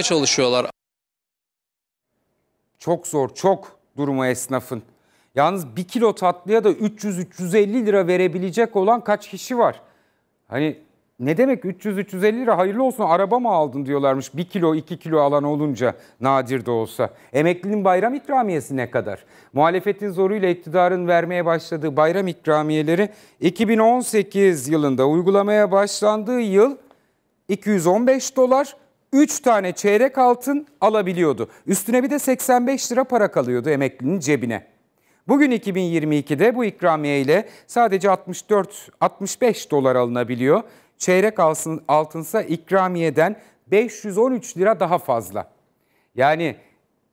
çalışıyorlar. Çok zor, çok durumu esnafın. Yalnız bir kilo tatlıya da 300-350 lira verebilecek olan kaç kişi var? Hani ne demek 300-350 lira hayırlı olsun araba mı aldın diyorlarmış. 1 kilo 2 kilo alan olunca nadir de olsa. Emeklinin bayram ikramiyesi ne kadar? Muhalefetin zoruyla iktidarın vermeye başladığı bayram ikramiyeleri 2018 yılında uygulamaya başlandığı yıl 215 dolar 3 tane çeyrek altın alabiliyordu. Üstüne bir de 85 lira para kalıyordu emeklinin cebine. Bugün 2022'de bu ikramiye ile sadece 64-65 dolar alınabiliyor. Çeyrek altın, altınsa ikramiyeden 513 lira daha fazla. Yani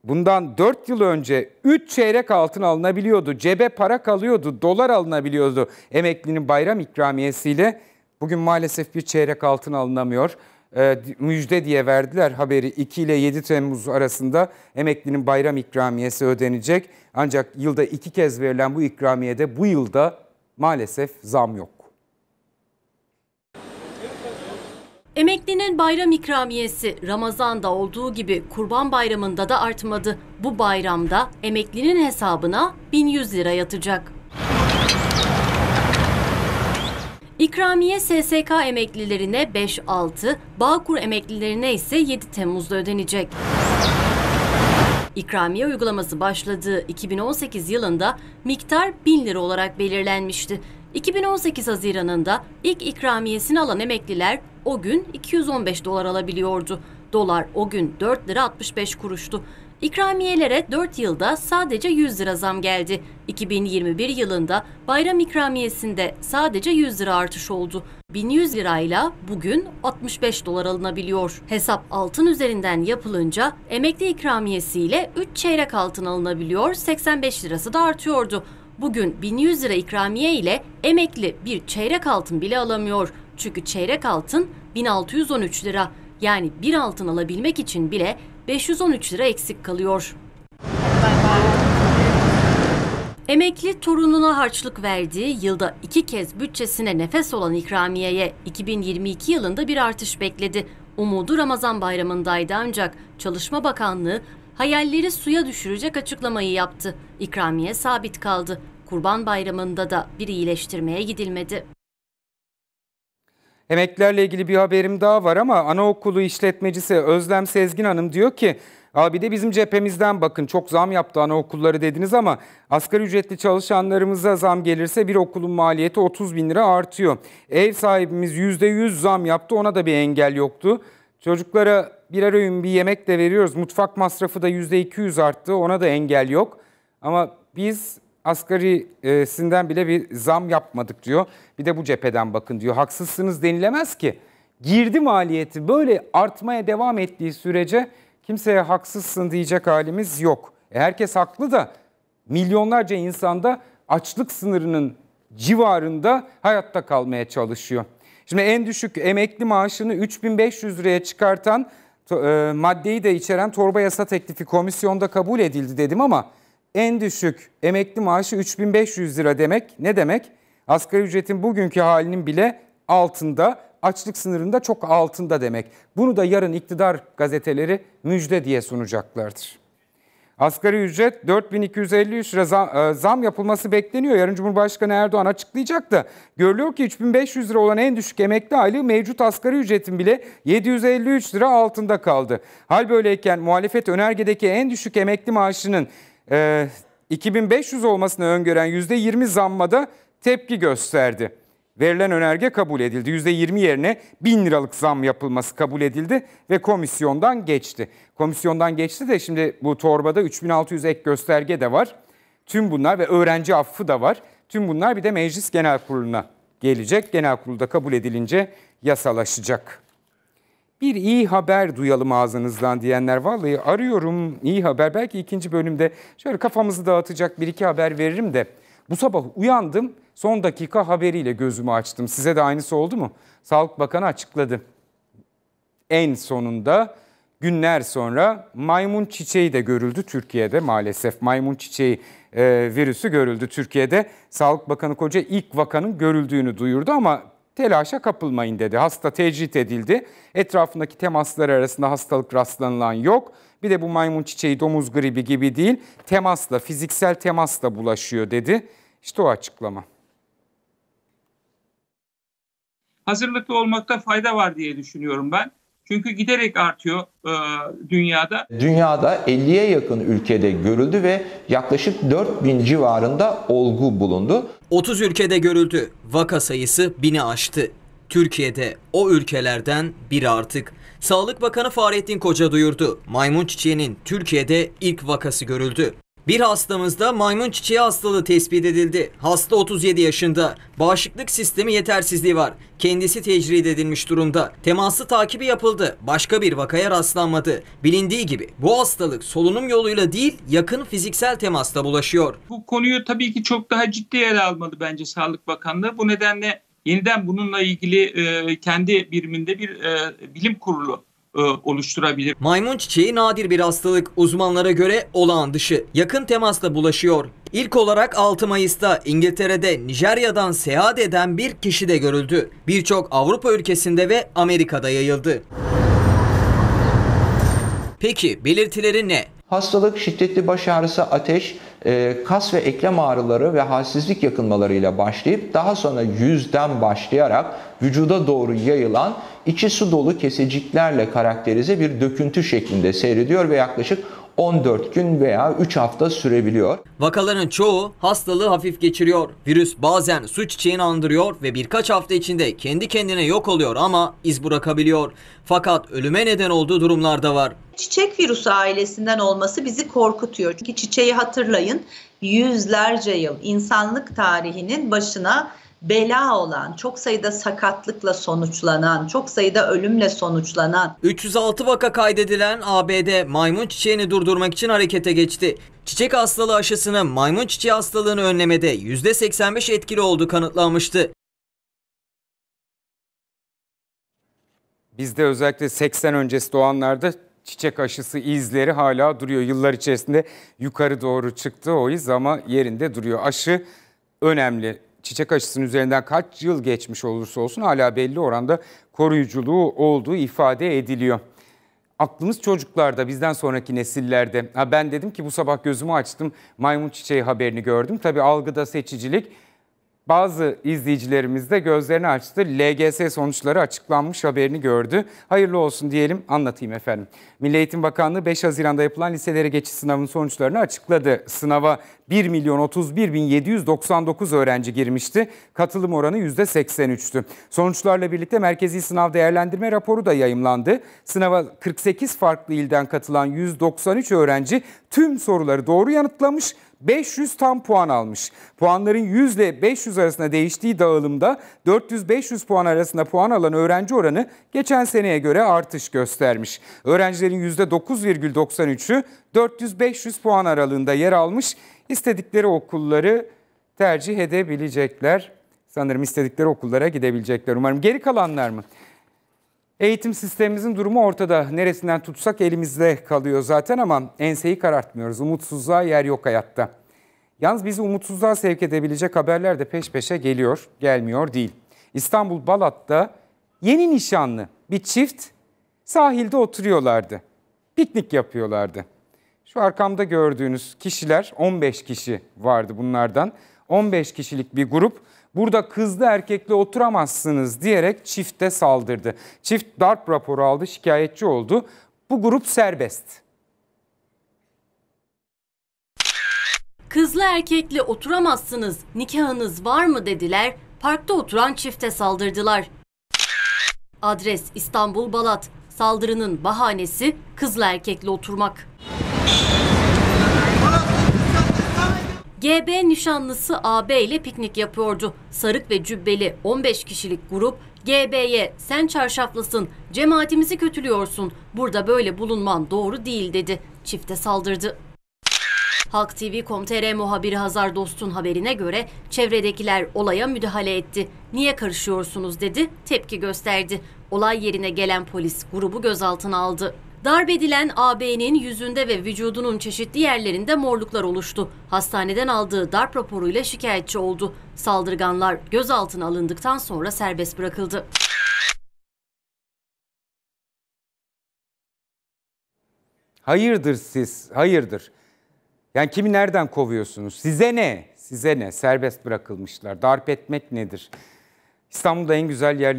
bundan 4 yıl önce 3 çeyrek altın alınabiliyordu. Cebe para kalıyordu, dolar alınabiliyordu emeklinin bayram ikramiyesiyle. Bugün maalesef bir çeyrek altın alınamıyor e, müjde diye verdiler haberi 2 ile 7 Temmuz arasında emeklinin bayram ikramiyesi ödenecek. Ancak yılda iki kez verilen bu ikramiyede bu yılda maalesef zam yok. Emeklinin bayram ikramiyesi Ramazan'da olduğu gibi Kurban Bayramı'nda da artmadı. Bu bayramda emeklinin hesabına 1100 lira yatacak. İkramiye SSK emeklilerine 5-6, Bağkur emeklilerine ise 7 Temmuz'da ödenecek. İkramiye uygulaması başladığı 2018 yılında miktar 1000 lira olarak belirlenmişti. 2018 Haziran'ında ilk ikramiyesini alan emekliler o gün 215 dolar alabiliyordu. Dolar o gün 4 lira 65 kuruştu. İkramiyelere 4 yılda sadece 100 lira zam geldi. 2021 yılında bayram ikramiyesinde sadece 100 lira artış oldu. 1100 lirayla bugün 65 dolar alınabiliyor. Hesap altın üzerinden yapılınca emekli ikramiyesiyle 3 çeyrek altın alınabiliyor, 85 lirası da artıyordu. Bugün 1100 lira ikramiye ile emekli bir çeyrek altın bile alamıyor. Çünkü çeyrek altın 1613 lira. Yani bir altın alabilmek için bile 513 lira eksik kalıyor. Emekli torununa harçlık verdiği yılda iki kez bütçesine nefes olan ikramiyeye 2022 yılında bir artış bekledi. Umudu Ramazan bayramındaydı ancak Çalışma Bakanlığı hayalleri suya düşürecek açıklamayı yaptı. İkramiye sabit kaldı. Kurban Bayramı'nda da bir iyileştirmeye gidilmedi. Emeklerle ilgili bir haberim daha var ama anaokulu işletmecisi Özlem Sezgin Hanım diyor ki Abi de bizim cephemizden bakın çok zam yaptı anaokulları dediniz ama asgari ücretli çalışanlarımıza zam gelirse bir okulun maliyeti 30 bin lira artıyor. Ev sahibimiz %100 zam yaptı ona da bir engel yoktu. Çocuklara birer öğün bir yemek de veriyoruz. Mutfak masrafı da %200 arttı ona da engel yok. Ama biz asgarisinden bile bir zam yapmadık diyor. Bir de bu cepheden bakın diyor. Haksızsınız denilemez ki. Girdi maliyeti böyle artmaya devam ettiği sürece kimseye haksızsın diyecek halimiz yok. E herkes haklı da milyonlarca insanda açlık sınırının civarında hayatta kalmaya çalışıyor. Şimdi en düşük emekli maaşını 3500 liraya çıkartan e, maddeyi de içeren torba yasa teklifi komisyonda kabul edildi dedim ama en düşük emekli maaşı 3500 lira demek ne demek? Asgari ücretin bugünkü halinin bile altında, açlık sınırında çok altında demek. Bunu da yarın iktidar gazeteleri müjde diye sunacaklardır. Asgari ücret 4253 lira zam, e, zam yapılması bekleniyor. Yarın Cumhurbaşkanı Erdoğan açıklayacak da görülüyor ki 3500 lira olan en düşük emekli aylığı mevcut asgari ücretin bile 753 lira altında kaldı. Hal böyleyken muhalefet önergedeki en düşük emekli maaşının e, ee, 2500 olmasını öngören %20 zammada tepki gösterdi. Verilen önerge kabul edildi. %20 yerine 1000 liralık zam yapılması kabul edildi ve komisyondan geçti. Komisyondan geçti de şimdi bu torbada 3600 ek gösterge de var. Tüm bunlar ve öğrenci affı da var. Tüm bunlar bir de Meclis Genel Kurulu'na gelecek. Genel Kurul'da kabul edilince yasalaşacak bir iyi haber duyalım ağzınızdan diyenler. Vallahi arıyorum iyi haber. Belki ikinci bölümde şöyle kafamızı dağıtacak bir iki haber veririm de. Bu sabah uyandım son dakika haberiyle gözümü açtım. Size de aynısı oldu mu? Sağlık Bakanı açıkladı. En sonunda günler sonra maymun çiçeği de görüldü Türkiye'de maalesef. Maymun çiçeği e, virüsü görüldü Türkiye'de. Sağlık Bakanı Koca ilk vakanın görüldüğünü duyurdu ama telaşa kapılmayın dedi. Hasta tecrit edildi. Etrafındaki temaslar arasında hastalık rastlanılan yok. Bir de bu maymun çiçeği domuz gribi gibi değil, temasla, fiziksel temasla bulaşıyor dedi. İşte o açıklama. Hazırlıklı olmakta fayda var diye düşünüyorum ben. Çünkü giderek artıyor e, dünyada. Dünyada 50'ye yakın ülkede görüldü ve yaklaşık 4000 civarında olgu bulundu. 30 ülkede görüldü. Vaka sayısı 1000'i aştı. Türkiye'de o ülkelerden biri artık. Sağlık Bakanı Fahrettin Koca duyurdu. Maymun çiçeğinin Türkiye'de ilk vakası görüldü. Bir hastamızda maymun çiçeği hastalığı tespit edildi. Hasta 37 yaşında. Bağışıklık sistemi yetersizliği var. Kendisi tecrid edilmiş durumda. Temaslı takibi yapıldı. Başka bir vakaya rastlanmadı. Bilindiği gibi bu hastalık solunum yoluyla değil yakın fiziksel temasla bulaşıyor. Bu konuyu tabii ki çok daha ciddi ele almalı bence Sağlık Bakanlığı. Bu nedenle yeniden bununla ilgili e, kendi biriminde bir e, bilim kurulu e, oluşturabilir. Maymun çiçeği nadir bir hastalık. Uzmanlara göre olağan dışı. Yakın temasla bulaşıyor. İlk olarak 6 Mayıs'ta İngiltere'de Nijerya'dan seyahat eden bir kişi de görüldü. Birçok Avrupa ülkesinde ve Amerika'da yayıldı. Peki belirtileri ne? Hastalık şiddetli baş ağrısı, ateş, ee, kas ve eklem ağrıları ve halsizlik yakınmalarıyla başlayıp daha sonra yüzden başlayarak vücuda doğru yayılan içi su dolu keseciklerle karakterize bir döküntü şeklinde seyrediyor ve yaklaşık 14 gün veya 3 hafta sürebiliyor. Vakaların çoğu hastalığı hafif geçiriyor. Virüs bazen su çiçeğini andırıyor ve birkaç hafta içinde kendi kendine yok oluyor ama iz bırakabiliyor. Fakat ölüme neden olduğu durumlar da var. Çiçek virüsü ailesinden olması bizi korkutuyor. Çünkü çiçeği hatırlayın yüzlerce yıl insanlık tarihinin başına bela olan, çok sayıda sakatlıkla sonuçlanan, çok sayıda ölümle sonuçlanan. 306 vaka kaydedilen ABD maymun çiçeğini durdurmak için harekete geçti. Çiçek hastalığı aşısının maymun çiçeği hastalığını önlemede %85 etkili olduğu kanıtlanmıştı. Bizde özellikle 80 öncesi doğanlarda çiçek aşısı izleri hala duruyor. Yıllar içerisinde yukarı doğru çıktı o iz ama yerinde duruyor. Aşı önemli çiçek aşısının üzerinden kaç yıl geçmiş olursa olsun hala belli oranda koruyuculuğu olduğu ifade ediliyor. Aklımız çocuklarda, bizden sonraki nesillerde. Ha ben dedim ki bu sabah gözümü açtım, maymun çiçeği haberini gördüm. Tabii algıda seçicilik bazı izleyicilerimiz de gözlerini açtı. LGS sonuçları açıklanmış haberini gördü. Hayırlı olsun diyelim anlatayım efendim. Milli Eğitim Bakanlığı 5 Haziran'da yapılan liselere geçiş sınavının sonuçlarını açıkladı. Sınava 1 milyon 31 bin 799 öğrenci girmişti. Katılım oranı %83'tü. Sonuçlarla birlikte Merkezi Sınav Değerlendirme raporu da yayımlandı. Sınava 48 farklı ilden katılan 193 öğrenci tüm soruları doğru yanıtlamış. 500 tam puan almış. Puanların 100 ile 500 arasında değiştiği dağılımda 400-500 puan arasında puan alan öğrenci oranı geçen seneye göre artış göstermiş. Öğrencilerin %9,93'ü 400-500 puan aralığında yer almış. İstedikleri okulları tercih edebilecekler. Sanırım istedikleri okullara gidebilecekler umarım. Geri kalanlar mı? Eğitim sistemimizin durumu ortada. Neresinden tutsak elimizde kalıyor zaten ama enseyi karartmıyoruz. Umutsuzluğa yer yok hayatta. Yalnız bizi umutsuzluğa sevk edebilecek haberler de peş peşe geliyor, gelmiyor değil. İstanbul Balat'ta yeni nişanlı bir çift sahilde oturuyorlardı. Piknik yapıyorlardı. Şu arkamda gördüğünüz kişiler 15 kişi vardı bunlardan. 15 kişilik bir grup Burada kızlı erkekli oturamazsınız diyerek çifte saldırdı. Çift darp raporu aldı, şikayetçi oldu. Bu grup serbest. Kızlı erkekli oturamazsınız, nikahınız var mı dediler, parkta oturan çifte saldırdılar. Adres İstanbul Balat. Saldırının bahanesi kızlı erkekli oturmak. GB nişanlısı AB ile piknik yapıyordu. Sarık ve cübbeli 15 kişilik grup GB'ye sen çarşaflısın, cemaatimizi kötülüyorsun, burada böyle bulunman doğru değil dedi. Çifte saldırdı. Halk TV.com.tr muhabiri Hazar Dost'un haberine göre çevredekiler olaya müdahale etti. Niye karışıyorsunuz dedi, tepki gösterdi. Olay yerine gelen polis grubu gözaltına aldı. Darbedilen AB'nin yüzünde ve vücudunun çeşitli yerlerinde morluklar oluştu. Hastaneden aldığı darp raporuyla şikayetçi oldu. Saldırganlar gözaltına alındıktan sonra serbest bırakıldı. Hayırdır siz, hayırdır. Yani kimi nereden kovuyorsunuz? Size ne? Size ne? Serbest bırakılmışlar. Darp etmek nedir? İstanbul'da en güzel yerler